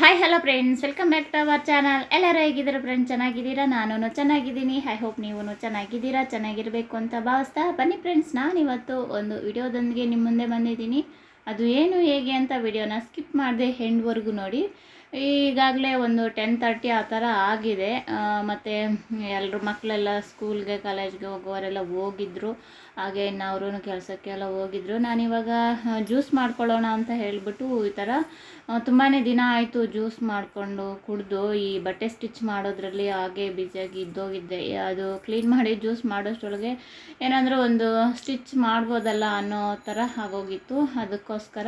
hi hello friends welcome back to our channel ಎಲ್ಲರೂ ಹೇಗಿದ್ದೀರಾ friends ಚೆನ್ನಾಗಿದ್ದೀರಾ ನಾನು ಚೆನ್ನಾಗಿದ್ದೀನಿ ಐ ಹೋಪ್ ನೀವು ಚೆನ್ನಾಗಿದ್ದೀರಾ ಚೆನ್ನಾಗಿರಬೇಕು ಅಂತ ಭಾವಿಸ್ತಾ ಬನ್ನಿ ಫ್ರೆಂಡ್ಸ್ ಇವತ್ತು ಒಂದು ವಿಡಿಯೋದೊಂದಿಗೆ ನಿಮ್ಮ ಮುಂದೆ ಬಂದಿದ್ದೀನಿ ಅದು ಏನು ಹೇಗೆ ಅಂತ ವಿಡಿಯೋನ ಸ್ಕಿಪ್ ಮಾಡಿದೆ ಹೆಂಡ್ವರೆಗೂ ನೋಡಿ ಈಗಾಗಲೇ ಒಂದು ಟೆನ್ ತರ್ಟಿ ಆ ಥರ ಆಗಿದೆ ಮತ್ತು ಎಲ್ಲರೂ ಮಕ್ಕಳೆಲ್ಲ ಸ್ಕೂಲ್ಗೆ ಕಾಲೇಜ್ಗೆ ಹೋಗೋರೆಲ್ಲ ಹೋಗಿದ್ದರು ಹಾಗೆ ಇನ್ನು ಕೆಲಸಕ್ಕೆಲ್ಲ ಹೋಗಿದ್ರು ಇವಾಗ ಜ್ಯೂಸ್ ಮಾಡ್ಕೊಳ್ಳೋಣ ಅಂತ ಹೇಳಿಬಿಟ್ಟು ಈ ಥರ ತುಂಬಾ ದಿನ ಆಯಿತು ಜ್ಯೂಸ್ ಮಾಡಿಕೊಂಡು ಕುಡಿದು ಈ ಬಟ್ಟೆ ಸ್ಟಿಚ್ ಮಾಡೋದ್ರಲ್ಲಿ ಹಾಗೆ ಬ್ಯುಸಿಯಾಗಿ ಇದ್ದೋಗಿದ್ದೆ ಅದು ಕ್ಲೀನ್ ಮಾಡಿ ಜ್ಯೂಸ್ ಮಾಡೋಷ್ಟರೊಳಗೆ ಏನಂದ್ರೆ ಒಂದು ಸ್ಟಿಚ್ ಮಾಡ್ಬೋದಲ್ಲ ಅನ್ನೋ ಥರ ಆಗೋಗಿತ್ತು ಅದಕ್ಕೋಸ್ಕರ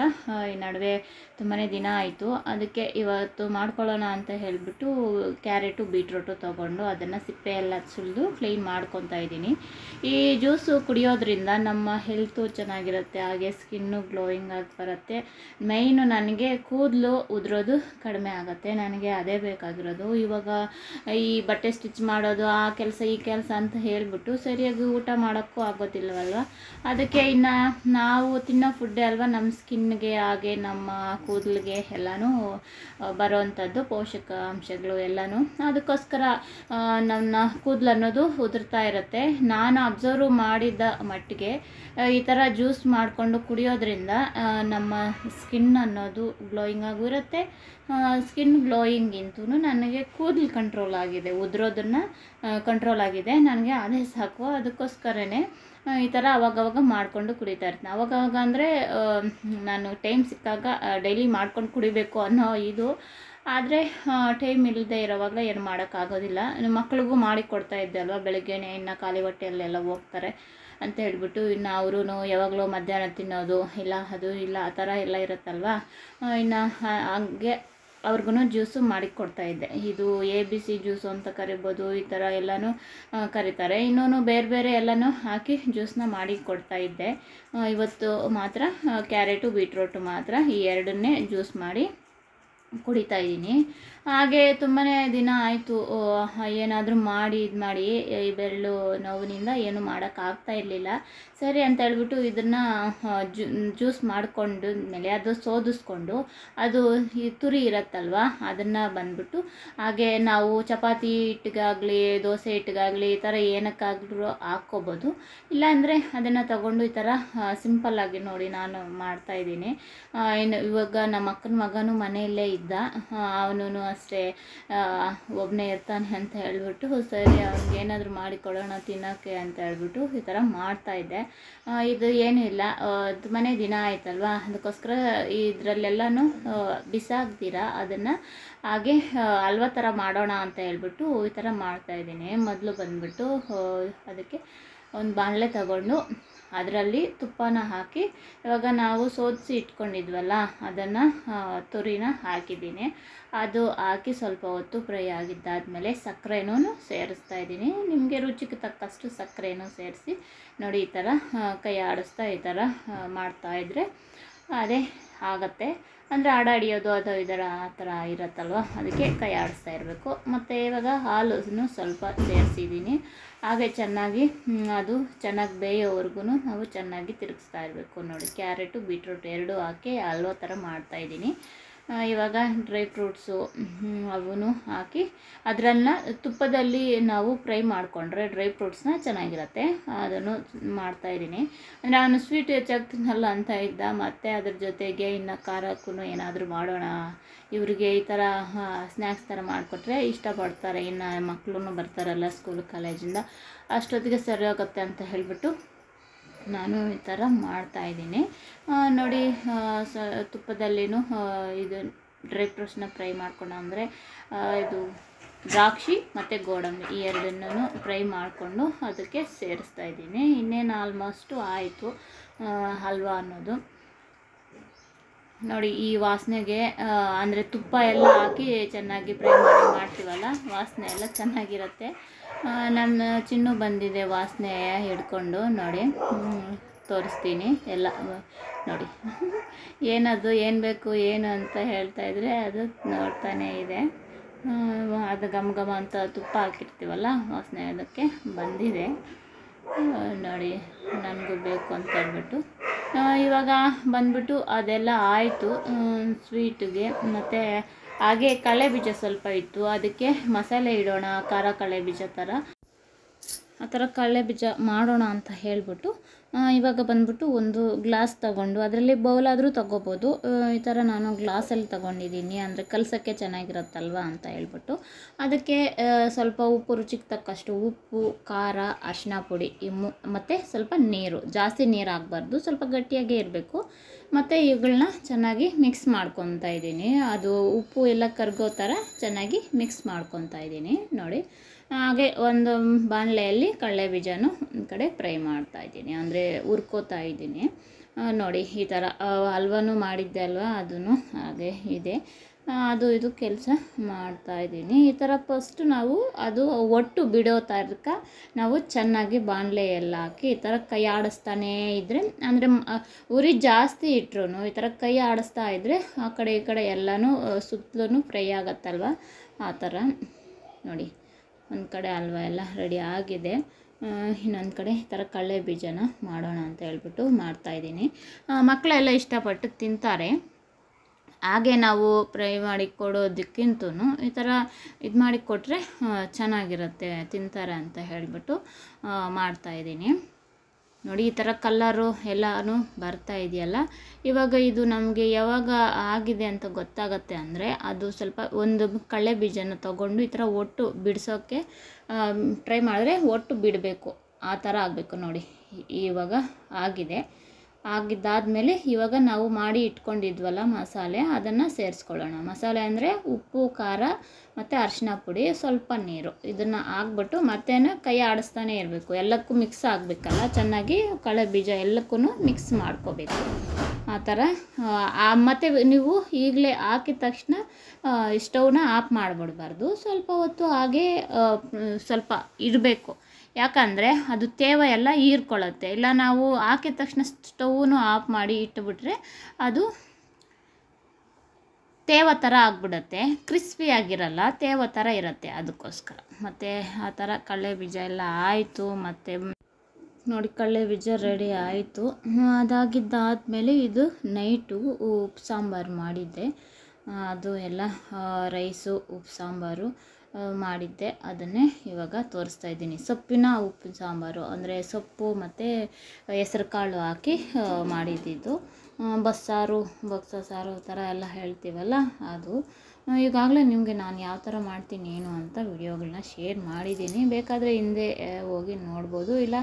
ಈ ನಡುವೆ ತುಂಬಾ ದಿನ ಆಯಿತು ಅದಕ್ಕೆ ಇವತ್ತು ಮಾಡ್ಕೊಳ್ಳೋಣ ಅಂತ ಹೇಳಿಬಿಟ್ಟು ಕ್ಯಾರೆಟು ಬೀಟ್ರೂಟು ತೊಗೊಂಡು ಅದನ್ನು ಸಿಪ್ಪೆ ಎಲ್ಲ ಸುಲಿದು ಕ್ಲೀನ್ ಮಾಡ್ಕೊತಾ ಇದ್ದೀನಿ ಈ ಜ್ಯೂಸು ಕುಡಿಯೋ ತಿನ್ನೋದ್ರಿಂದ ನಮ್ಮ ಹೆಲ್ತು ಚೆನ್ನಾಗಿರುತ್ತೆ ಹಾಗೆ ಸ್ಕಿನ್ನು ಗ್ಲೋಯಿಂಗ್ ಆಗಿ ಬರುತ್ತೆ ಮೈನು ನನಗೆ ಕೂದಲು ಉದುರೋದು ಕಡಿಮೆ ಆಗುತ್ತೆ ನನಗೆ ಅದೇ ಬೇಕಾಗಿರೋದು ಇವಾಗ ಈ ಬಟ್ಟೆ ಸ್ಟಿಚ್ ಮಾಡೋದು ಆ ಕೆಲಸ ಈ ಕೆಲಸ ಅಂತ ಹೇಳಿಬಿಟ್ಟು ಸರಿಯಾಗಿ ಊಟ ಮಾಡೋಕ್ಕೂ ಆಗೋದಿಲ್ಲವಲ್ವ ಅದಕ್ಕೆ ಇನ್ನು ನಾವು ತಿನ್ನೋ ಫುಡ್ಡೇ ಅಲ್ವಾ ನಮ್ಮ ಸ್ಕಿನ್ಗೆ ಹಾಗೆ ನಮ್ಮ ಕೂದಲಿಗೆ ಎಲ್ಲನೂ ಬರೋವಂಥದ್ದು ಪೋಷಕ ಅಂಶಗಳು ಎಲ್ಲನೂ ಅದಕ್ಕೋಸ್ಕರ ನನ್ನ ಕೂದಲು ಅನ್ನೋದು ಉದುರ್ತಾ ಇರುತ್ತೆ ನಾನು ಅಬ್ಸರ್ವ್ ಮಾಡಿದ ಮಟ್ಟಿಗೆ ಈ ಥರ ಜ್ಯೂಸ್ ಮಾಡಿಕೊಂಡು ಕುಡಿಯೋದ್ರಿಂದ ನಮ್ಮ ಸ್ಕಿನ್ ಅನ್ನೋದು ಗ್ಲೋಯಿಂಗ್ ಇರುತ್ತೆ ಸ್ಕಿನ್ ಗ್ಲೋಯಿಂಗಿಂತೂ ನನಗೆ ಕೂದಲು ಕಂಟ್ರೋಲ್ ಆಗಿದೆ ಉದುರೋದನ್ನು ಕಂಟ್ರೋಲ್ ಆಗಿದೆ ನನಗೆ ಅದೇ ಸಾಕು ಅದಕ್ಕೋಸ್ಕರನೇ ಈ ಥರ ಅವಾಗವಾಗ ಮಾಡಿಕೊಂಡು ಕುಡಿತಾ ಇರ್ತೀನಿ ಅವಾಗವಾಗ ಅಂದರೆ ನಾನು ಟೈಮ್ ಸಿಕ್ಕಾಗ ಡೈಲಿ ಮಾಡ್ಕೊಂಡು ಕುಡಿಬೇಕು ಅನ್ನೋ ಇದು ಆದರೆ ಟೈಮ್ ಇಲ್ಲದೆ ಇರೋವಾಗ ಏನು ಮಾಡೋಕ್ಕಾಗೋದಿಲ್ಲ ಮಕ್ಳಿಗೂ ಮಾಡಿ ಕೊಡ್ತಾ ಇದ್ದೆ ಅಲ್ವಾ ಬೆಳಗ್ಗೆನೇ ಇನ್ನು ಖಾಲಿ ಹೊಟ್ಟೆಯಲ್ಲೆಲ್ಲ ಹೋಗ್ತಾರೆ ಅಂತ ಹೇಳ್ಬಿಟ್ಟು ಇನ್ನು ಅವರು ಯಾವಾಗಲೂ ಮಧ್ಯಾಹ್ನ ತಿನ್ನೋದು ಇಲ್ಲ ಅದು ಇಲ್ಲ ಆ ಥರ ಎಲ್ಲ ಇರುತ್ತಲ್ವಾ ಇನ್ನು ಹಾಗೆ ಅವ್ರಿಗೂ ಜ್ಯೂಸು ಮಾಡಿ ಇದ್ದೆ ಇದು ಎ ಬಿ ಸಿ ಜ್ಯೂಸು ಅಂತ ಕರಿಬೋದು ಈ ಥರ ಎಲ್ಲನೂ ಕರೀತಾರೆ ಇನ್ನೂ ಬೇರೆ ಬೇರೆ ಎಲ್ಲನೂ ಹಾಕಿ ಜ್ಯೂಸನ್ನ ಮಾಡಿ ಇದ್ದೆ ಇವತ್ತು ಮಾತ್ರ ಕ್ಯಾರೆಟು ಬೀಟ್ರೋಟು ಮಾತ್ರ ಈ ಎರಡನ್ನೇ ಜ್ಯೂಸ್ ಮಾಡಿ ಕುಡಿತಾ ಇದ್ದೀನಿ ಹಾಗೆ ತುಂಬಾ ದಿನ ಆಯಿತು ಏನಾದರೂ ಮಾಡಿ ಇದು ಮಾಡಿ ಈ ಬೆರಳು ನೋವಿನಿಂದ ಏನು ಮಾಡೋಕ್ಕಾಗ್ತಾ ಇರಲಿಲ್ಲ ಸರಿ ಅಂತ ಹೇಳ್ಬಿಟ್ಟು ಇದನ್ನು ಜ್ಯೂಸ್ ಮಾಡಿಕೊಂಡು ಮೇಲೆ ಅದು ಸೋದಿಸ್ಕೊಂಡು ಅದು ಈ ತುರಿ ಇರುತ್ತಲ್ವ ಅದನ್ನು ಬಂದ್ಬಿಟ್ಟು ಹಾಗೆ ನಾವು ಚಪಾತಿ ಹಿಟ್ಟಿಗಾಗಲಿ ದೋಸೆ ಹಿಟ್ಟಿಗಾಗಲಿ ಈ ಥರ ಏನಕ್ಕಾಗ್ಲೂ ಹಾಕ್ಕೋಬೋದು ಇಲ್ಲಾಂದರೆ ಅದನ್ನು ತಗೊಂಡು ಈ ಥರ ಸಿಂಪಲ್ಲಾಗಿ ನೋಡಿ ನಾನು ಮಾಡ್ತಾಯಿದ್ದೀನಿ ಇನ್ನು ಇವಾಗ ನಮ್ಮ ಅಕ್ಕನ ಮಗನೂ ಮನೆಯಲ್ಲೇ ಇದ್ದ ಅವನು ಅಷ್ಟೇ ಒಬ್ಬನೇ ಇರ್ತಾನೆ ಅಂತ ಹೇಳ್ಬಿಟ್ಟು ಸರಿ ಏನಾದರೂ ಮಾಡಿಕೊಡೋಣ ತಿನ್ನೋಕ್ಕೆ ಅಂತ ಹೇಳ್ಬಿಟ್ಟು ಈ ಥರ ಇದ್ದೆ ಇದು ಏನೂ ಇಲ್ಲ ತುಂಬಾ ದಿನ ಆಯ್ತಲ್ವಾ ಅದಕ್ಕೋಸ್ಕರ ಇದರಲ್ಲೆಲ್ಲನೂ ಬಿಸಾಕ್ತೀರ ಅದನ್ನು ಹಾಗೆ ಹಲ್ವ ಥರ ಮಾಡೋಣ ಅಂತ ಹೇಳ್ಬಿಟ್ಟು ಈ ಥರ ಮಾಡ್ತಾಯಿದ್ದೀನಿ ಮೊದಲು ಬಂದುಬಿಟ್ಟು ಅದಕ್ಕೆ ಒಂದು ಬಾಣಲೆ ತಗೊಂಡು ಅದರಲ್ಲಿ ತುಪ್ಪನ ಹಾಕಿ ಇವಾಗ ನಾವು ಸೋದಿಸಿ ಇಟ್ಕೊಂಡಿದ್ವಲ್ಲ ಅದನ್ನು ತುರಿನ ಹಾಕಿದ್ದೀನಿ ಅದು ಹಾಕಿ ಸ್ವಲ್ಪ ಹೊತ್ತು ಫ್ರೈ ಆಗಿದ್ದಾದಮೇಲೆ ಸಕ್ಕರೆನೂ ಸೇರಿಸ್ತಾ ಇದ್ದೀನಿ ನಿಮಗೆ ರುಚಿಗೆ ತಕ್ಕಷ್ಟು ಸಕ್ಕರೆನೂ ಸೇರಿಸಿ ನೋಡಿ ಈ ಥರ ಕೈ ಆಡಿಸ್ತಾ ಈ ಥರ ಮಾಡ್ತಾಯಿದ್ರೆ ಅದೇ ಆಗತ್ತೆ ಅಂದರೆ ಆಡಾಡಿಯೋದು ಅದು ಇದರ ಆ ಥರ ಇರುತ್ತಲ್ವ ಅದಕ್ಕೆ ಕೈ ಆಡಿಸ್ತಾ ಇರಬೇಕು ಮತ್ತು ಇವಾಗ ಹಾಲು ಸ್ವಲ್ಪ ಸೇರಿಸಿದ್ದೀನಿ ಹಾಗೆ ಚೆನ್ನಾಗಿ ಅದು ಚೆನ್ನಾಗಿ ಬೇಯೋವರೆಗೂ ನಾವು ಚೆನ್ನಾಗಿ ತಿರುಗಿಸ್ತಾ ಇರಬೇಕು ನೋಡಿ ಕ್ಯಾರೆಟು ಬೀಟ್ರೂಟ್ ಎರಡೂ ಹಾಕಿ ಹಲ್ವ ಥರ ಮಾಡ್ತಾಯಿದ್ದೀನಿ ಇವಾಗ ಡ್ರೈ ಫ್ರೂಟ್ಸು ಅವನ್ನೂ ಹಾಕಿ ಅದರಲ್ಲ ತುಪ್ಪದಲ್ಲಿ ನಾವು ಫ್ರೈ ಮಾಡಿಕೊಂಡ್ರೆ ಡ್ರೈ ಫ್ರೂಟ್ಸ್ನ ಚೆನ್ನಾಗಿರುತ್ತೆ ಅದನ್ನು ಮಾಡ್ತಾಯಿದ್ದೀನಿ ಅಂದರೆ ಅವನು ಸ್ವೀಟ್ ಹೆಚ್ಚಾಗಿ ತಿನ್ನಲ್ಲ ಅಂತ ಇದ್ದ ಮತ್ತು ಅದ್ರ ಜೊತೆಗೆ ಇನ್ನು ಖಾರಕ್ಕೂ ಏನಾದರೂ ಮಾಡೋಣ ಇವರಿಗೆ ಈ ಥರ ಸ್ನ್ಯಾಕ್ಸ್ ಥರ ಮಾಡಿಕೊಟ್ರೆ ಇಷ್ಟಪಡ್ತಾರೆ ಇನ್ನು ಮಕ್ಕಳು ಬರ್ತಾರಲ್ಲ ಸ್ಕೂಲ್ ಕಾಲೇಜಿಂದ ಅಷ್ಟೊತ್ತಿಗೆ ಸರಿ ಹೋಗುತ್ತೆ ಅಂತ ಹೇಳಿಬಿಟ್ಟು ನಾನು ಈ ಥರ ಮಾಡ್ತಾಯಿದ್ದೀನಿ ನೋಡಿ ಸ ತುಪ್ಪದಲ್ಲೇನು ಇದು ಡ್ರೈ ಫ್ರೂಟ್ಸ್ನ ಫ್ರೈ ಮಾಡ್ಕೊಂಡು ಅಂದರೆ ಇದು ದ್ರಾಕ್ಷಿ ಮತ್ತು ಗೋಡಂಬಿ ಈ ಎರಡನ್ನೂ ಫ್ರೈ ಮಾಡಿಕೊಂಡು ಅದಕ್ಕೆ ಸೇರಿಸ್ತಾ ಇದ್ದೀನಿ ಇನ್ನೇನು ಆಲ್ಮೋಸ್ಟು ಆಯಿತು ಹಲ್ವಾ ಅನ್ನೋದು ನೋಡಿ ಈ ವಾಸನೆಗೆ ಅಂದರೆ ತುಪ್ಪ ಎಲ್ಲ ಹಾಕಿ ಚೆನ್ನಾಗಿ ಫ್ರೈ ಮಾಡಿ ಮಾಡ್ತೀವಲ್ಲ ವಾಸನೆ ಎಲ್ಲ ಚೆನ್ನಾಗಿರುತ್ತೆ ನಮ್ಮ ಚಿನ್ನು ಬಂದಿದೆ ವಾಸನೆ ಹಿಡ್ಕೊಂಡು ನೋಡಿ ತೋರಿಸ್ತೀನಿ ಎಲ್ಲ ನೋಡಿ ಏನದು ಏನು ಬೇಕು ಏನು ಅಂತ ಹೇಳ್ತಾಯಿದ್ರೆ ಅದು ನೋಡ್ತಾನೇ ಇದೆ ಅದು ಘಮ ಘಮ ಅಂತ ತುಪ್ಪ ಹಾಕಿರ್ತೀವಲ್ಲ ವಾಸನೆ ಅದಕ್ಕೆ ಬಂದಿದೆ ನೋಡಿ ನನಗೂ ಬೇಕು ಅಂತ ಹೇಳ್ಬಿಟ್ಟು ಇವಾಗ ಬಂದ್ಬಿಟ್ಟು ಅದೆಲ್ಲ ಆಯಿತು ಸ್ವೀಟಿಗೆ ಮತ್ತು ಹಾಗೆ ಕಳೆ ಬೀಜ ಸ್ವಲ್ಪ ಇತ್ತು ಅದಕ್ಕೆ ಮಸಾಲೆ ಇಡೋಣ ಖಾರ ಕಳೆ ಬೀಜ ಥರ ಆ ಥರ ಕಳೆ ಬೀಜ ಮಾಡೋಣ ಅಂತ ಹೇಳಿಬಿಟ್ಟು ಇವಾಗ ಬಂದ್ಬಿಟ್ಟು ಒಂದು ಗ್ಲಾಸ್ ತಗೊಂಡು ಅದರಲ್ಲಿ ಬೌಲಾದರೂ ತಗೋಬೋದು ಈ ಥರ ನಾನು ಗ್ಲಾಸಲ್ಲಿ ತಗೊಂಡಿದ್ದೀನಿ ಅಂದರೆ ಕಲಸಕ್ಕೆ ಚೆನ್ನಾಗಿರುತ್ತಲ್ವ ಅಂತ ಹೇಳ್ಬಿಟ್ಟು ಅದಕ್ಕೆ ಸ್ವಲ್ಪ ಉಪ್ಪು ರುಚಿಗೆ ತಕ್ಕಷ್ಟು ಉಪ್ಪು ಖಾರ ಅರ್ಶಿನ ಪುಡಿ ಮು ಮತ್ತು ಸ್ವಲ್ಪ ನೀರು ಜಾಸ್ತಿ ನೀರು ಆಗಬಾರ್ದು ಸ್ವಲ್ಪ ಗಟ್ಟಿಯಾಗೇ ಇರಬೇಕು ಮತ್ತು ಇವುಗಳನ್ನ ಚೆನ್ನಾಗಿ ಮಿಕ್ಸ್ ಮಾಡ್ಕೊತಾ ಇದ್ದೀನಿ ಅದು ಉಪ್ಪು ಎಲ್ಲ ಕರ್ಗೋ ಥರ ಚೆನ್ನಾಗಿ ಮಿಕ್ಸ್ ಮಾಡ್ಕೊತಾ ಇದ್ದೀನಿ ನೋಡಿ ಹಾಗೆ ಒಂದು ಬಾಣಲೆಯಲ್ಲಿ ಕಡಲೆಬೀಜನೂ ಒಂದು ಕಡೆ ಫ್ರೈ ಮಾಡ್ತಾ ಇದ್ದೀನಿ ಅಂದರೆ ಹುರ್ಕೋತಾ ಇದ್ದೀನಿ ನೋಡಿ ಈ ಥರ ಹಲ್ವನೂ ಮಾಡಿದ್ದೆ ಅಲ್ವಾ ಅದೂ ಹಾಗೆ ಇದೆ ಅದು ಇದು ಕೆಲಸ ಮಾಡ್ತಾ ಇದ್ದೀನಿ ಈ ಥರ ಫಸ್ಟು ನಾವು ಅದು ಒಟ್ಟು ಬಿಡೋ ತರಕ ನಾವು ಚೆನ್ನಾಗಿ ಬಾಣಲೆ ಎಲ್ಲ ಹಾಕಿ ಈ ಥರ ಕೈ ಆಡಿಸ್ತಾನೇ ಇದ್ದರೆ ಅಂದರೆ ಉರಿ ಜಾಸ್ತಿ ಇಟ್ಟರು ಈ ಥರ ಕೈ ಆಡಿಸ್ತಾ ಇದ್ದರೆ ಆ ಕಡೆ ಈ ಕಡೆ ಎಲ್ಲನೂ ಸುತ್ತಲೂ ಫ್ರೈ ಆಗತ್ತಲ್ವ ಆ ಥರ ನೋಡಿ ಒಂದು ಕಡೆ ಹಲ್ವ ಎಲ್ಲ ರೆಡಿ ಆಗಿದೆ ಇನ್ನೊಂದು ಕಡೆ ಈ ಥರ ಕಡಲೆ ಬೀಜನ ಮಾಡೋಣ ಅಂತ ಹೇಳ್ಬಿಟ್ಟು ಮಾಡ್ತಾಯಿದ್ದೀನಿ ಮಕ್ಕಳೆಲ್ಲ ಇಷ್ಟಪಟ್ಟು ತಿಂತಾರೆ ಹಾಗೆ ನಾವು ಫ್ರೈ ಮಾಡಿ ಕೊಡೋದಕ್ಕಿಂತ ಈ ಥರ ಇದು ಮಾಡಿ ಕೊಟ್ಟರೆ ಚೆನ್ನಾಗಿರುತ್ತೆ ತಿಂತಾರೆ ಅಂತ ಹೇಳಿಬಿಟ್ಟು ಮಾಡ್ತಾಯಿದ್ದೀನಿ ನೋಡಿ ಈ ಥರ ಕಲ್ಲರು ಎಲ್ಲನೂ ಬರ್ತಾ ಇದೆಯಲ್ಲ ಇವಾಗ ಇದು ನಮಗೆ ಯಾವಾಗ ಆಗಿದೆ ಅಂತ ಗೊತ್ತಾಗತ್ತೆ ಅಂದರೆ ಅದು ಸ್ವಲ್ಪ ಒಂದು ಕಳೆ ಬೀಜನ ತೊಗೊಂಡು ಈ ಥರ ಒಟ್ಟು ಬಿಡಿಸೋಕ್ಕೆ ಟ್ರೈ ಮಾಡಿದ್ರೆ ಒಟ್ಟು ಬಿಡಬೇಕು ಆ ಥರ ಆಗಬೇಕು ನೋಡಿ ಇವಾಗ ಆಗಿದೆ ಆಗಿದ್ದಾದಮೇಲೆ ಇವಾಗ ನಾವು ಮಾಡಿ ಇಟ್ಕೊಂಡಿದ್ವಲ್ಲ ಮಸಾಲೆ ಅದನ್ನು ಸೇರಿಸ್ಕೊಳ್ಳೋಣ ಮಸಾಲೆ ಅಂದರೆ ಉಪ್ಪು ಖಾರ ಮತ್ತು ಅರಿಶಿನ ಪುಡಿ ಸ್ವಲ್ಪ ನೀರು ಇದನ್ನು ಹಾಕ್ಬಿಟ್ಟು ಮತ್ತೇನು ಕೈ ಆಡಿಸ್ತಾನೆ ಇರಬೇಕು ಎಲ್ಲಕ್ಕೂ ಮಿಕ್ಸ್ ಆಗಬೇಕಲ್ಲ ಚೆನ್ನಾಗಿ ಕಳೆ ಬೀಜ ಎಲ್ಲಕ್ಕೂ ಮಿಕ್ಸ್ ಮಾಡ್ಕೋಬೇಕು ಆ ಥರ ಮತ್ತು ನೀವು ಈಗಲೇ ಹಾಕಿದ ತಕ್ಷಣ ಸ್ಟೌವ್ನ ಆಫ್ ಮಾಡಿಬಿಡ್ಬಾರ್ದು ಸ್ವಲ್ಪ ಹೊತ್ತು ಹಾಗೇ ಸ್ವಲ್ಪ ಇರಬೇಕು ಯಾಕಂದರೆ ಅದು ತೇವ ಎಲ್ಲ ಹೀರ್ಕೊಳ್ಳುತ್ತೆ ಇಲ್ಲ ನಾವು ಹಾಕಿದ ತಕ್ಷಣ ಸ್ಟೌನು ಆಫ್ ಮಾಡಿ ಇಟ್ಟುಬಿಟ್ರೆ ಅದು ತೇವ ಥರ ಆಗ್ಬಿಡತ್ತೆ ಕ್ರಿಸ್ಪಿ ಆಗಿರಲ್ಲ ತೇವ ಥರ ಇರುತ್ತೆ ಅದಕ್ಕೋಸ್ಕರ ಮತ್ತು ಆ ಥರ ಕಡಲೆ ಬೀಜ ಎಲ್ಲ ಆಯಿತು ಮತ್ತು ನೋಡಿ ಕಡಲೆ ಬೀಜ ರೆಡಿ ಆಯಿತು ಅದಾಗಿದ್ದಾದಮೇಲೆ ಇದು ನೈಟು ಉಪ್ಪು ಸಾಂಬಾರು ಮಾಡಿದ್ದೆ ಅದು ಎಲ್ಲ ರೈಸು ಉಪ್ಪು ಸಾಂಬಾರು ಮಾಡಿದ್ದೆ ಅದನ್ನೇ ಇವಾಗ ತೋರಿಸ್ತಾ ಇದ್ದೀನಿ ಸೊಪ್ಪಿನ ಉಪ್ಪಿನ ಸಾಂಬಾರು ಅಂದರೆ ಸೊಪ್ಪು ಮತ್ತು ಹೆಸ್ರು ಕಾಳು ಹಾಕಿ ಮಾಡಿದ್ದಿದ್ದು ಬಸ್ಸಾರು ಬೊಕ್ಸ ಸಾರು ಥರ ಎಲ್ಲ ಹೇಳ್ತೀವಲ್ಲ ಅದು ಈಗಾಗಲೇ ನಿಮಗೆ ನಾನು ಯಾವ ಥರ ಮಾಡ್ತೀನಿ ಏನು ಅಂತ ವಿಡಿಯೋಗಳನ್ನ ಶೇರ್ ಮಾಡಿದ್ದೀನಿ ಬೇಕಾದರೆ ಹಿಂದೆ ಹೋಗಿ ನೋಡ್ಬೋದು ಇಲ್ಲ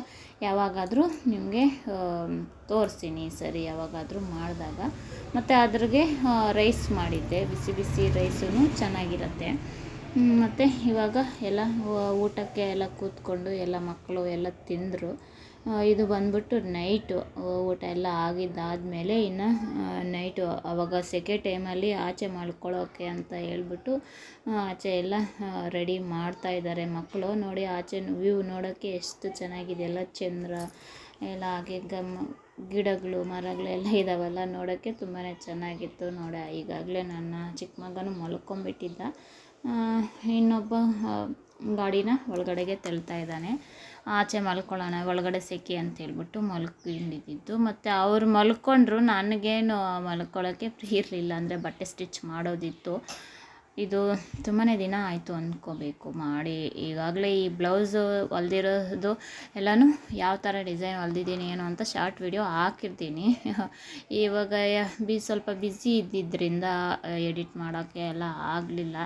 ಯಾವಾಗಾದರೂ ನಿಮಗೆ ತೋರಿಸ್ತೀನಿ ಸರಿ ಯಾವಾಗಾದರೂ ಮಾಡಿದಾಗ ಮತ್ತು ಅದ್ರಾಗೆ ರೈಸ್ ಮಾಡಿದ್ದೆ ಬಿಸಿ ಬಿಸಿ ರೈಸೂ ಚೆನ್ನಾಗಿರುತ್ತೆ ಮತ್ತು ಇವಾಗ ಎಲ್ಲ ಊಟಕ್ಕೆ ಎಲ್ಲ ಕೂತ್ಕೊಂಡು ಎಲ್ಲ ಮಕ್ಕಳು ಎಲ್ಲ ತಿಂದರು ಇದು ಬಂದ್ಬಿಟ್ಟು ನೈಟು ಊಟ ಎಲ್ಲ ಆಗಿದ್ದಾದಮೇಲೆ ಇನ್ನು ನೈಟು ಆವಾಗ ಸೆಕೆ ಟೈಮಲ್ಲಿ ಆಚೆ ಮಾಡ್ಕೊಳ್ಳೋಕ್ಕೆ ಅಂತ ಹೇಳ್ಬಿಟ್ಟು ಆಚೆ ಎಲ್ಲ ರೆಡಿ ಮಾಡ್ತಾ ಇದ್ದಾರೆ ಮಕ್ಕಳು ನೋಡಿ ಆಚೆ ವ್ಯೂ ನೋಡೋಕ್ಕೆ ಎಷ್ಟು ಚೆನ್ನಾಗಿದೆ ಎಲ್ಲ ಚಂದ್ರ ಎಲ್ಲ ಹಾಗೆ ಗಮ್ ಗಿಡಗಳು ಮರಗಳೆಲ್ಲ ಇದಾವಲ್ಲ ನೋಡೋಕ್ಕೆ ತುಂಬಾ ಚೆನ್ನಾಗಿತ್ತು ನೋಡ ಈಗಾಗಲೇ ನನ್ನ ಚಿಕ್ಕ ಮಗನೂ ಮಲ್ಕೊಂಬಿಟ್ಟಿದ್ದ ಇನ್ನೊಬ್ಬ ಗಾಡಿನ ಒಳಗಡೆಗೆ ತೆಳ್ತಾ ಇದ್ದಾನೆ ಆಚೆ ಮಲ್ಕೊಳ್ಳೋಣ ಒಳಗಡೆ ಸೆಕೆ ಅಂತ ಹೇಳ್ಬಿಟ್ಟು ಮತ್ತು ಅವ್ರು ಮಲ್ಕೊಂಡ್ರು ನನಗೇನು ಮಲ್ಕೊಳ್ಳೋಕ್ಕೆ ಫ್ರೀ ಇರಲಿಲ್ಲ ಅಂದರೆ ಬಟ್ಟೆ ಸ್ಟಿಚ್ ಮಾಡೋದಿತ್ತು ಇದು ತುಂಬಾ ದಿನ ಆಯಿತು ಅಂದ್ಕೋಬೇಕು ಮಾಡಿ ಈಗಾಗಲೇ ಈ ಬ್ಲೌಸು ಹೊಲ್ದಿರೋದು ಎಲ್ಲನೂ ಯಾವ ಥರ ಡಿಸೈನ್ ಹೊಲ್ದಿದ್ದೀನಿ ಏನು ಅಂತ ಶಾರ್ಟ್ ವಿಡಿಯೋ ಹಾಕಿರ್ತೀನಿ ಇವಾಗ ಬಿ ಸ್ವಲ್ಪ ಬ್ಯುಸಿ ಇದ್ದಿದ್ದರಿಂದ ಎಡಿಟ್ ಮಾಡೋಕ್ಕೆ ಎಲ್ಲ ಆಗಲಿಲ್ಲ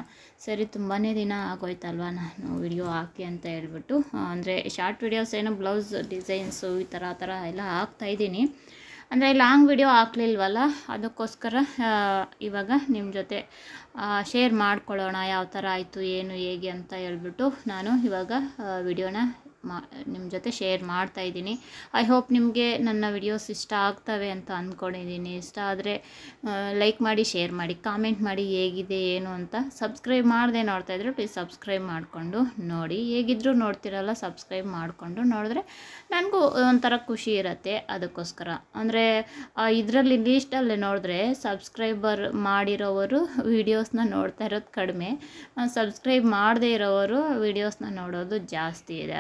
ಸರಿ ತುಂಬಾ ದಿನ ಆಗೋಯ್ತಲ್ವ ನಾನು ವಿಡಿಯೋ ಹಾಕಿ ಅಂತ ಹೇಳ್ಬಿಟ್ಟು ಅಂದರೆ ಶಾರ್ಟ್ ವಿಡಿಯೋಸ್ ಏನೋ ಬ್ಲೌಸ್ ಡಿಸೈನ್ಸು ಈ ಥರ ಆ ಥರ ಎಲ್ಲ ಹಾಕ್ತಾಯಿದ್ದೀನಿ ಅಂದರೆ ಲಾಂಗ್ ವಿಡಿಯೋ ಹಾಕ್ಲಿಲ್ವಲ್ಲ ಅದಕ್ಕೋಸ್ಕರ ಇವಾಗ ನಿಮ್ಮ ಜೊತೆ ಶೇರ್ ಮಾಡ್ಕೊಳ್ಳೋಣ ಯಾವ ಥರ ಆಯಿತು ಏನು ಹೇಗೆ ಅಂತ ಹೇಳ್ಬಿಟ್ಟು ನಾನು ಇವಾಗ ವಿಡಿಯೋನ ಮಾ ನಿಮ್ಮ ಜೊತೆ ಶೇರ್ ಮಾಡ್ತಾ ಇದ್ದೀನಿ ಐ ಹೋಪ್ ನಿಮಗೆ ನನ್ನ ವಿಡಿಯೋಸ್ ಇಷ್ಟ ಆಗ್ತವೆ ಅಂತ ಅಂದ್ಕೊಂಡಿದ್ದೀನಿ ಇಷ್ಟ ಆದರೆ ಲೈಕ್ ಮಾಡಿ ಶೇರ್ ಮಾಡಿ ಕಾಮೆಂಟ್ ಮಾಡಿ ಹೇಗಿದೆ ಏನು ಅಂತ ಸಬ್ಸ್ಕ್ರೈಬ್ ಮಾಡದೆ ನೋಡ್ತಾ ಇದ್ರೆ ಪ್ಲೀಸ್ ಸಬ್ಸ್ಕ್ರೈಬ್ ಮಾಡಿಕೊಂಡು ನೋಡಿ ಹೇಗಿದ್ದರೂ ನೋಡ್ತಿರಲ್ಲ ಸಬ್ಸ್ಕ್ರೈಬ್ ಮಾಡಿಕೊಂಡು ನೋಡಿದ್ರೆ ನನಗೂ ಒಂಥರ ಖುಷಿ ಇರುತ್ತೆ ಅದಕ್ಕೋಸ್ಕರ ಅಂದರೆ ಇದರಲ್ಲಿ ಲೀಸ್ಟಲ್ಲಿ ನೋಡಿದ್ರೆ ಸಬ್ಸ್ಕ್ರೈಬರ್ ಮಾಡಿರೋವರು ವೀಡಿಯೋಸ್ನ ನೋಡ್ತಾ ಇರೋದು ಕಡಿಮೆ ಸಬ್ಸ್ಕ್ರೈಬ್ ಮಾಡದೇ ಇರೋವರು ವೀಡಿಯೋಸ್ನ ನೋಡೋದು ಜಾಸ್ತಿ ಇದೆ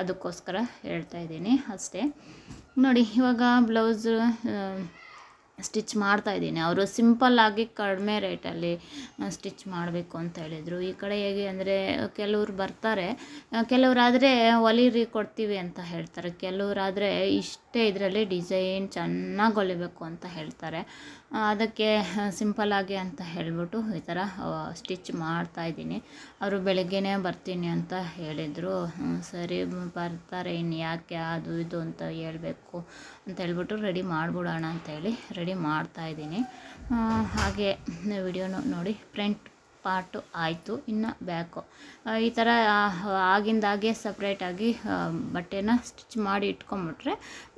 ಅದಕ್ಕೋಸ್ಕರ ಹೇಳ್ತಾ ಇದ್ದೀನಿ ಅಷ್ಟೇ ನೋಡಿ ಇವಾಗ ಬ್ಲೌಸ್ ಸ್ಟಿಚ್ ಮಾಡ್ತಾ ಇದ್ದೀನಿ ಅವರು ಸಿಂಪಲ್ಲಾಗಿ ಕಡಿಮೆ ರೇಟಲ್ಲಿ ಸ್ಟಿಚ್ ಮಾಡಬೇಕು ಅಂತ ಹೇಳಿದರು ಈ ಕಡೆ ಹೇಗೆ ಅಂದರೆ ಕೆಲವ್ರು ಬರ್ತಾರೆ ಕೆಲವರಾದರೆ ಒಲಿರಿ ಕೊಡ್ತೀವಿ ಅಂತ ಹೇಳ್ತಾರೆ ಕೆಲವರಾದರೆ ಇಷ್ಟು ಅಷ್ಟೇ ಇದರಲ್ಲಿ ಡಿಸೈನ್ ಚೆನ್ನಾಗಿ ಹೊಲಿಬೇಕು ಅಂತ ಹೇಳ್ತಾರೆ ಅದಕ್ಕೆ ಸಿಂಪಲ್ಲಾಗಿ ಅಂತ ಹೇಳಿಬಿಟ್ಟು ಈ ಥರ ಸ್ಟಿಚ್ ಮಾಡ್ತಾಯಿದ್ದೀನಿ ಅವರು ಬೆಳಗ್ಗೆನೇ ಬರ್ತೀನಿ ಅಂತ ಹೇಳಿದರು ಸರಿ ಬರ್ತಾರೆ ಇನ್ನು ಯಾಕೆ ಅದು ಇದು ಅಂತ ಹೇಳಬೇಕು ಅಂತ ಹೇಳ್ಬಿಟ್ಟು ರೆಡಿ ಮಾಡಿಬಿಡೋಣ ಅಂತೇಳಿ ರೆಡಿ ಮಾಡ್ತಾಯಿದ್ದೀನಿ ಹಾಗೆ ವಿಡಿಯೋನು ನೋಡಿ ಪ್ರಿಂಟ್ ಪಾರ್ಟು ಆಯಿತು ಇನ್ನು ಬ್ಯಾಕು ಈ ಥರ ಆಗಿಂದಾಗೆ ಸಪ್ರೇಟಾಗಿ ಬಟ್ಟೆನ ಸ್ಟಿಚ್ ಮಾಡಿ ಇಟ್ಕೊಂಬಿಟ್ರೆ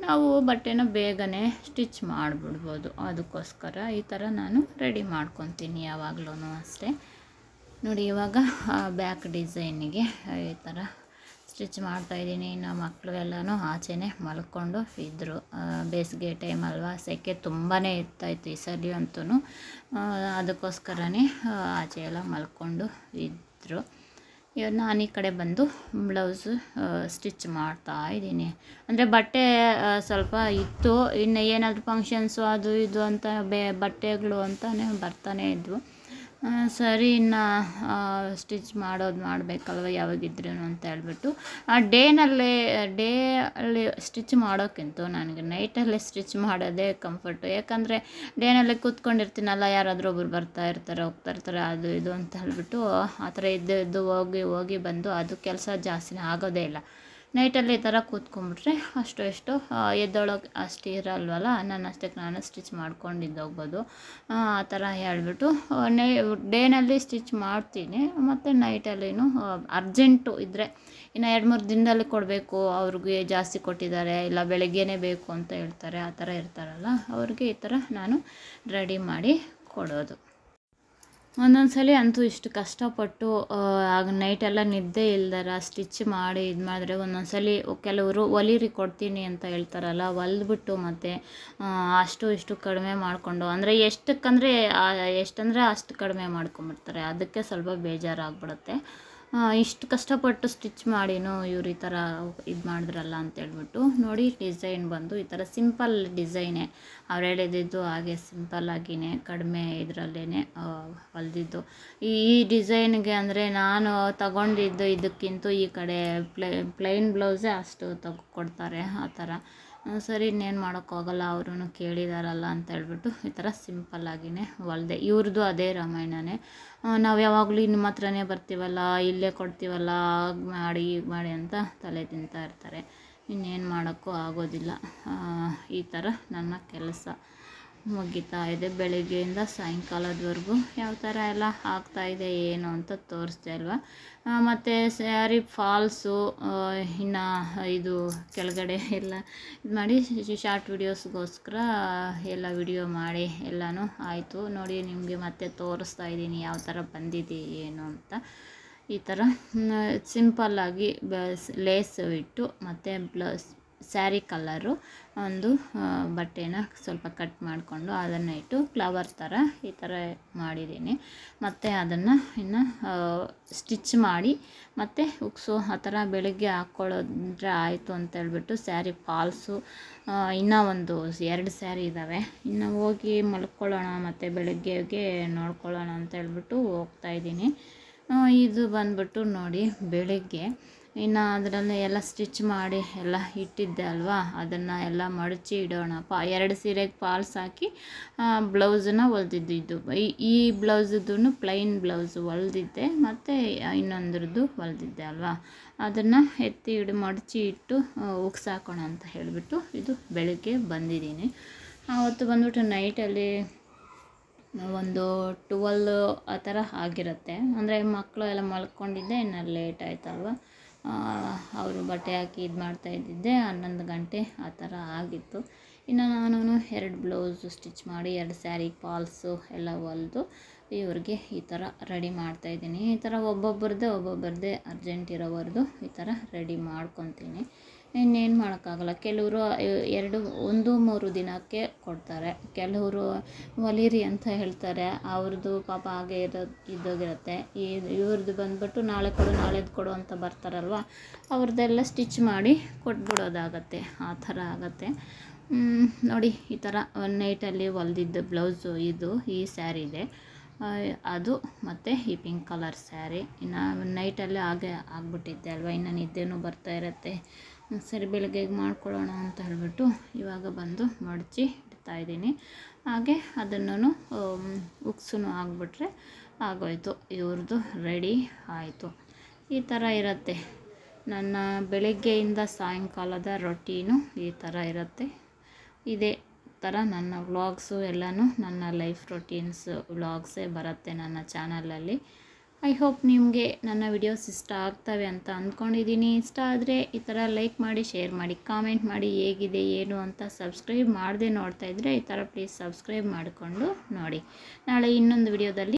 ನಾವು ಬಟ್ಟೆನ ಬೇಗನೆ ಸ್ಟಿಚ್ ಮಾಡಿಬಿಡ್ಬೋದು ಅದಕ್ಕೋಸ್ಕರ ಈ ಥರ ನಾನು ರೆಡಿ ಮಾಡ್ಕೊತೀನಿ ಯಾವಾಗಲೂ ಅಷ್ಟೇ ನೋಡಿ ಇವಾಗ ಬ್ಯಾಕ್ ಡಿಸೈನಿಗೆ ಈ ಥರ ಸ್ಟಿಚ್ ಮಾಡ್ತಾಯಿದ್ದೀನಿ ನಮ್ಮ ಮಕ್ಕಳು ಎಲ್ಲನೂ ಆಚೆನೇ ಮಲ್ಕೊಂಡು ಇದ್ದರು ಬೇಸಿಗೆ ಟೈಮ್ ಅಲ್ವಾ ಸೆಕೆ ತುಂಬಾ ಇರ್ತಾಯಿತ್ತು ಈ ಸಲ ಅಂತೂ ಅದಕ್ಕೋಸ್ಕರನೇ ಆಚೆ ಎಲ್ಲ ಮಲ್ಕೊಂಡು ಇದ್ದರು ಇವಾಗ ನಾನು ಈ ಕಡೆ ಬಂದು ಬ್ಲೌಸು ಸ್ಟಿಚ್ ಮಾಡ್ತಾ ಇದ್ದೀನಿ ಅಂದರೆ ಬಟ್ಟೆ ಸ್ವಲ್ಪ ಇತ್ತು ಇನ್ನು ಏನಾದರೂ ಫಂಕ್ಷನ್ಸು ಅದು ಇದು ಅಂತ ಬೇ ಬಟ್ಟೆಗಳು ಅಂತಲೇ ಬರ್ತಾನೆ ಇದ್ವು ಸರಿ ಇನ್ನು ಸ್ಟಿಚ್ ಮಾಡೋದು ಮಾಡಬೇಕಲ್ವ ಯಾವಾಗಿದ್ರೂ ಅಂತ ಹೇಳ್ಬಿಟ್ಟು ಆ ಡೇನಲ್ಲಿ ಡೇ ಅಲ್ಲಿ ಸ್ಟಿಚ್ ಮಾಡೋಕ್ಕಿಂತ ನನಗೆ ನೈಟಲ್ಲೇ ಸ್ಟಿಚ್ ಮಾಡೋದೇ ಕಂಫರ್ಟು ಯಾಕಂದರೆ ಡೇನಲ್ಲಿ ಕೂತ್ಕೊಂಡಿರ್ತೀನಲ್ಲ ಯಾರಾದರೂ ಒಬ್ರು ಬರ್ತಾ ಇರ್ತಾರೆ ಹೋಗ್ತಾ ಇರ್ತಾರೆ ಅದು ಇದು ಅಂತ ಹೇಳ್ಬಿಟ್ಟು ಆ ಥರ ಇದ್ದು ಇದ್ದು ಹೋಗಿ ಹೋಗಿ ಬಂದು ಅದು ಕೆಲಸ ಜಾಸ್ತಿನೇ ಆಗೋದೇ ಇಲ್ಲ ನೈಟಲ್ಲಿ ಈ ಥರ ಕೂತ್ಕೊಂಡ್ಬಿಟ್ರೆ ಅಷ್ಟು ಎಷ್ಟು ಎದ್ದೊಳಗೆ ಅಷ್ಟು ಇರಲ್ವಲ್ಲ ನಾನು ಅಷ್ಟಕ್ಕೆ ನಾನು ಸ್ಟಿಚ್ ಮಾಡ್ಕೊಂಡಿದ್ದೋಗ್ಬೋದು ಆ ಥರ ಹೇಳ್ಬಿಟ್ಟು ನೈ ಡೇನಲ್ಲಿ ಸ್ಟಿಚ್ ಮಾಡ್ತೀನಿ ಮತ್ತು ನೈಟಲ್ಲಿನೂ ಅರ್ಜೆಂಟು ಇದ್ದರೆ ಇನ್ನು ಎರಡು ಮೂರು ದಿನದಲ್ಲಿ ಕೊಡಬೇಕು ಅವ್ರಿಗೆ ಜಾಸ್ತಿ ಕೊಟ್ಟಿದ್ದಾರೆ ಇಲ್ಲ ಬೆಳಗ್ಗೆನೇ ಬೇಕು ಅಂತ ಹೇಳ್ತಾರೆ ಆ ಥರ ಇರ್ತಾರಲ್ಲ ಅವ್ರಿಗೆ ಈ ಥರ ನಾನು ರೆಡಿ ಮಾಡಿ ಕೊಡೋದು ಒಂದೊಂದು ಸಲ ಅಂತೂ ಇಷ್ಟು ಕಷ್ಟಪಟ್ಟು ಆಗ ನೈಟೆಲ್ಲ ನಿದ್ದೆ ಇಲ್ದಾರ ಸ್ಟಿಚ್ ಮಾಡಿ ಇದು ಮಾಡಿದ್ರೆ ಒಂದೊಂದು ಸಲ ಕೆಲವರು ಒಲಿರಿ ಕೊಡ್ತೀನಿ ಅಂತ ಹೇಳ್ತಾರಲ್ಲ ಹೊಲ್ದ್ಬಿಟ್ಟು ಮತ್ತು ಅಷ್ಟು ಇಷ್ಟು ಕಡಿಮೆ ಮಾಡಿಕೊಂಡು ಅಂದರೆ ಎಷ್ಟಕ್ಕಂದರೆ ಎಷ್ಟಂದರೆ ಅಷ್ಟು ಕಡಿಮೆ ಮಾಡ್ಕೊಂಬಿಡ್ತಾರೆ ಅದಕ್ಕೆ ಸ್ವಲ್ಪ ಬೇಜಾರಾಗ್ಬಿಡುತ್ತೆ ಇಷ್ಟು ಕಷ್ಟಪಟ್ಟು ಸ್ಟಿಚ್ ಮಾಡಿನೋ ಇವ್ರು ಈ ಥರ ಇದು ಮಾಡಿದ್ರಲ್ಲ ಅಂತೇಳ್ಬಿಟ್ಟು ನೋಡಿ ಡಿಸೈನ್ ಬಂದು ಈ ಥರ ಸಿಂಪಲ್ ಡಿಸೈನೇ ಅವ್ರು ಹೇಳಿದ್ದು ಹಾಗೆ ಆಗಿನೇ ಕಡಿಮೆ ಇದರಲ್ಲೇ ಹೊಲಿದಿದ್ದು ಈ ಡಿಸೈನ್ಗೆ ಅಂದರೆ ನಾನು ತಗೊಂಡಿದ್ದು ಇದಕ್ಕಿಂತ ಈ ಕಡೆ ಪ್ಲೈನ್ ಬ್ಲೌಸೇ ಅಷ್ಟು ತಗೊ ಕೊಡ್ತಾರೆ ಆ ಥರ ಸರಿ ಇನ್ನೇನು ಮಾಡೋಕ್ಕಾಗಲ್ಲ ಅವ್ರೂ ಕೇಳಿದಾರಲ್ಲ ಅಂತ ಹೇಳ್ಬಿಟ್ಟು ಈ ಥರ ಸಿಂಪಲ್ಲಾಗಿಯೇ ಹೊಲಿದೆ ಇವ್ರದ್ದು ಅದೇ ರಾಮಾಯಣನೇ ನಾವು ಯಾವಾಗಲೂ ನಿಮ್ಮ ಹತ್ರನೇ ಬರ್ತೀವಲ್ಲ ಇಲ್ಲೇ ಕೊಡ್ತೀವಲ್ಲ ಆಗ ಮಾಡಿ ಮಾಡಿ ಅಂತ ತಲೆ ತಿಂತಾ ಇರ್ತಾರೆ ಇನ್ನೇನು ಮಾಡೋಕ್ಕೂ ಆಗೋದಿಲ್ಲ ಈ ಥರ ನನ್ನ ಕೆಲಸ ಮುಗಿತಾ ಇದೆ ಬೆಳಗ್ಗೆಯಿಂದ ಸಾಯಂಕಾಲದವರೆಗೂ ಯಾವ ಥರ ಎಲ್ಲ ಆಗ್ತಾಯಿದೆ ಏನು ಅಂತ ತೋರಿಸ್ತಾ ಅಲ್ವಾ ಮತ್ತು ಸ್ಯಾರಿ ಫಾಲ್ಸು ಇನ್ನು ಇದು ಕೆಳಗಡೆ ಎಲ್ಲ ಇದು ಮಾಡಿ ಶಾರ್ಟ್ ವಿಡಿಯೋಸ್ಗೋಸ್ಕರ ಎಲ್ಲ ವಿಡಿಯೋ ಮಾಡಿ ಎಲ್ಲನೂ ಆಯಿತು ನೋಡಿ ನಿಮಗೆ ಮತ್ತೆ ತೋರಿಸ್ತಾ ಇದ್ದೀನಿ ಯಾವ ಥರ ಬಂದಿದೆ ಏನು ಅಂತ ಈ ಥರ ಸಿಂಪಲ್ಲಾಗಿ ಬ ಲೇಸ್ ಇಟ್ಟು ಮತ್ತು ಬ್ಲೌಸ್ ಸ್ಯಾರಿ ಕಲ್ಲರು ಒಂದು ಬಟ್ಟೆನ ಸ್ವಲ್ಪ ಕಟ್ ಮಾಡಿಕೊಂಡು ಅದನ್ನು ಇಟ್ಟು ಫ್ಲವರ್ ಥರ ಈ ಥರ ಮಾಡಿದ್ದೀನಿ ಮತ್ತು ಅದನ್ನು ಇನ್ನು ಸ್ಟಿಚ್ ಮಾಡಿ ಮತ್ತು ಉಕ್ಸು ಆ ಥರ ಬೆಳಗ್ಗೆ ಹಾಕ್ಕೊಳ್ಳೋದ್ರೆ ಆಯಿತು ಅಂತೇಳ್ಬಿಟ್ಟು ಸ್ಯಾರಿ ಫಾಲ್ಸು ಇನ್ನೂ ಒಂದು ಎರಡು ಸ್ಯಾರಿ ಇದ್ದಾವೆ ಇನ್ನು ಹೋಗಿ ಮಲ್ಕೊಳ್ಳೋಣ ಮತ್ತು ಬೆಳಗ್ಗೆಗೆ ನೋಡ್ಕೊಳ್ಳೋಣ ಅಂತೇಳ್ಬಿಟ್ಟು ಹೋಗ್ತಾಯಿದ್ದೀನಿ ಇದು ಬಂದ್ಬಿಟ್ಟು ನೋಡಿ ಬೆಳಗ್ಗೆ ಇನ್ನು ಅದರಲ್ಲಿ ಎಲ್ಲ ಸ್ಟಿಚ್ ಮಾಡಿ ಎಲ್ಲ ಇಟ್ಟಿದ್ದೆ ಅಲ್ವಾ ಅದನ್ನು ಎಲ್ಲ ಮಡಚಿ ಇಡೋಣ ಪಾ ಎರಡು ಸೀರೆಗೆ ಪಾಲ್ಸ್ ಹಾಕಿ ಬ್ಲೌಸನ್ನು ಹೊಲ್ದಿದ್ದು ಈ ಬ್ಲೌಸದ್ದು ಪ್ಲೈನ್ ಬ್ಲೌಸ್ ಹೊಲ್ದಿದ್ದೆ ಮತ್ತು ಇನ್ನೊಂದ್ರದ್ದು ಹೊಲ್ದಿದ್ದೆ ಅಲ್ವಾ ಅದನ್ನು ಎತ್ತಿ ಇಡು ಮಡಚಿ ಇಟ್ಟು ಉಗ್ಸಾಕೋಣ ಅಂತ ಹೇಳಿಬಿಟ್ಟು ಇದು ಬೆಳಗ್ಗೆ ಬಂದಿದ್ದೀನಿ ಆವತ್ತು ಬಂದ್ಬಿಟ್ಟು ನೈಟಲ್ಲಿ ಒಂದು ಟುವೆಲ್ ಆ ಥರ ಆಗಿರುತ್ತೆ ಅಂದರೆ ಮಕ್ಕಳು ಎಲ್ಲ ಮಲ್ಕೊಂಡಿದ್ದೆ ಇನ್ನು ಲೇಟ್ ಆಯ್ತಲ್ವ ಅವರು ಬಟ್ಟೆ ಹಾಕಿ ಇದು ಮಾಡ್ತಾ ಇದ್ದಿದ್ದೆ ಹನ್ನೊಂದು ಗಂಟೆ ಆ ಥರ ಆಗಿತ್ತು ಇನ್ನು ನಾನು ಎರಡು ಬ್ಲೌಸು ಸ್ಟಿಚ್ ಮಾಡಿ ಎರಡು ಸ್ಯಾರಿ ಪಾಲ್ಸು ಎಲ್ಲ ಹೊಲ್ದು ಇವ್ರಿಗೆ ಈ ಥರ ರೆಡಿ ಮಾಡ್ತಾಯಿದ್ದೀನಿ ಈ ಥರ ಒಬ್ಬೊಬ್ರದ್ದೇ ಒಬ್ಬೊಬ್ರದ್ದೇ ಅರ್ಜೆಂಟ್ ಇರೋವರೆದು ಈ ಥರ ರೆಡಿ ಮಾಡ್ಕೊತೀನಿ ಇನ್ನೇನು ಮಾಡೋಕ್ಕಾಗಲ್ಲ ಕೆಲವರು ಎರಡು ಒಂದು ಮೂರು ದಿನಕ್ಕೆ ಕೊಡ್ತಾರೆ ಕೆಲವರು ಒಲೀರಿ ಅಂತ ಹೇಳ್ತಾರೆ ಅವ್ರದ್ದು ಪಾಪ ಹಾಗೆ ಇರೋ ಇದ್ದೋಗಿರುತ್ತೆ ಈ ಇವ್ರದ್ದು ಬಂದುಬಿಟ್ಟು ನಾಳೆ ಕೊಡು ನಾಳೆದು ಕೊಡು ಅಂತ ಬರ್ತಾರಲ್ವ ಅವ್ರದ್ದೆಲ್ಲ ಸ್ಟಿಚ್ ಮಾಡಿ ಕೊಟ್ಬಿಡೋದಾಗತ್ತೆ ಆ ಥರ ಆಗತ್ತೆ ನೋಡಿ ಈ ಥರ ಒನ್ ನೈಟಲ್ಲಿ ಹೊಲ್ದಿದ್ದು ಬ್ಲೌಸು ಇದು ಈ ಸ್ಯಾರಿ ಇದೆ ಅದು ಮತ್ತು ಈ ಪಿಂಕ್ ಕಲರ್ ಸ್ಯಾರಿ ಇನ್ನು ನೈಟಲ್ಲೇ ಹಾಗೆ ಆಗಿಬಿಟ್ಟಿದ್ದೆ ಅಲ್ವಾ ಇನ್ನು ನಿದ್ದೆನೂ ಬರ್ತಾ ಇರುತ್ತೆ ಸರಿ ಬೆಳಗ್ಗೆಗೆ ಮಾಡ್ಕೊಳ್ಳೋಣ ಅಂತ ಹೇಳಿಬಿಟ್ಟು ಇವಾಗ ಬಂದು ಮಡಚಿ ಇಡ್ತಾಯಿದ್ದೀನಿ ಹಾಗೆ ಅದನ್ನು ಬುಕ್ಸು ಆಗಿಬಿಟ್ರೆ ಆಗೋಯ್ತು ಇವ್ರದ್ದು ರೆಡಿ ಆಯಿತು ಈ ಥರ ಇರುತ್ತೆ ನನ್ನ ಬೆಳಗ್ಗೆಯಿಂದ ಸಾಯಂಕಾಲದ ರೊಟೀನು ಈ ಥರ ಇರುತ್ತೆ ಇದೇ ಥರ ನನ್ನ ವ್ಲಾಗ್ಸು ಎಲ್ಲನೂ ನನ್ನ ಲೈಫ್ ರೊಟೀನ್ಸ್ ವ್ಲಾಗ್ಸೇ ಬರುತ್ತೆ ನನ್ನ ಚಾನಲಲ್ಲಿ ಐ ಹೋಪ್ ನಿಮಗೆ ನನ್ನ ವಿಡಿಯೋಸ್ ಇಷ್ಟ ಆಗ್ತವೆ ಅಂತ ಅಂದ್ಕೊಂಡಿದ್ದೀನಿ ಇಷ್ಟ ಆದರೆ ಈ ಥರ ಲೈಕ್ ಮಾಡಿ ಶೇರ್ ಮಾಡಿ ಕಾಮೆಂಟ್ ಮಾಡಿ ಹೇಗಿದೆ ಏನು ಅಂತ ಸಬ್ಸ್ಕ್ರೈಬ್ ಮಾಡದೆ ನೋಡ್ತಾ ಇದ್ದರೆ ಈ ಥರ ಪ್ಲೀಸ್ ಸಬ್ಸ್ಕ್ರೈಬ್ ಮಾಡಿಕೊಂಡು ನೋಡಿ ನಾಳೆ ಇನ್ನೊಂದು ವಿಡಿಯೋದಲ್ಲಿ